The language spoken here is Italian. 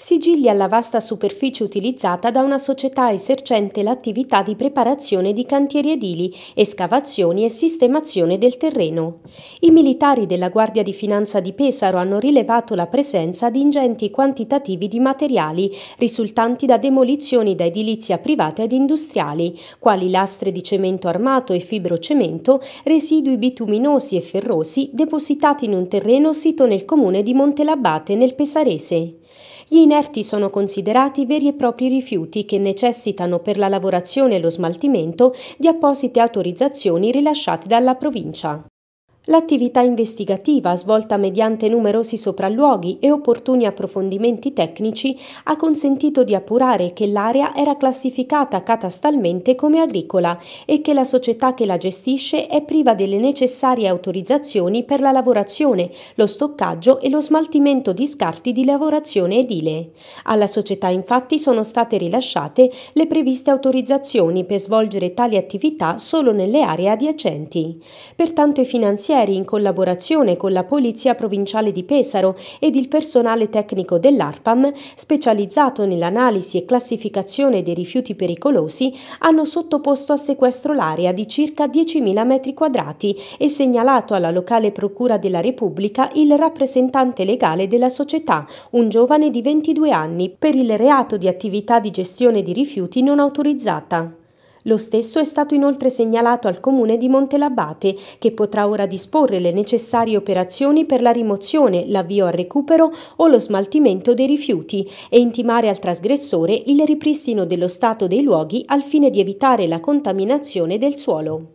sigilli alla vasta superficie utilizzata da una società esercente l'attività di preparazione di cantieri edili, escavazioni e sistemazione del terreno. I militari della Guardia di Finanza di Pesaro hanno rilevato la presenza di ingenti quantitativi di materiali risultanti da demolizioni da edilizia privata ed industriali, quali lastre di cemento armato e fibrocemento, residui bituminosi e ferrosi depositati in un terreno sito nel comune di Montelabate nel Pesarese. Gli inerti sono considerati veri e propri rifiuti che necessitano per la lavorazione e lo smaltimento di apposite autorizzazioni rilasciate dalla provincia. L'attività investigativa, svolta mediante numerosi sopralluoghi e opportuni approfondimenti tecnici, ha consentito di appurare che l'area era classificata catastalmente come agricola e che la società che la gestisce è priva delle necessarie autorizzazioni per la lavorazione, lo stoccaggio e lo smaltimento di scarti di lavorazione edile. Alla società infatti sono state rilasciate le previste autorizzazioni per svolgere tali attività solo nelle aree adiacenti. Pertanto i finanziari Carabinieri in collaborazione con la Polizia Provinciale di Pesaro ed il personale tecnico dell'ARPAM, specializzato nell'analisi e classificazione dei rifiuti pericolosi, hanno sottoposto a sequestro l'area di circa 10.000 metri quadrati e segnalato alla locale Procura della Repubblica il rappresentante legale della società, un giovane di 22 anni, per il reato di attività di gestione di rifiuti non autorizzata. Lo stesso è stato inoltre segnalato al comune di Montelabate, che potrà ora disporre le necessarie operazioni per la rimozione, l'avvio al recupero o lo smaltimento dei rifiuti e intimare al trasgressore il ripristino dello stato dei luoghi al fine di evitare la contaminazione del suolo.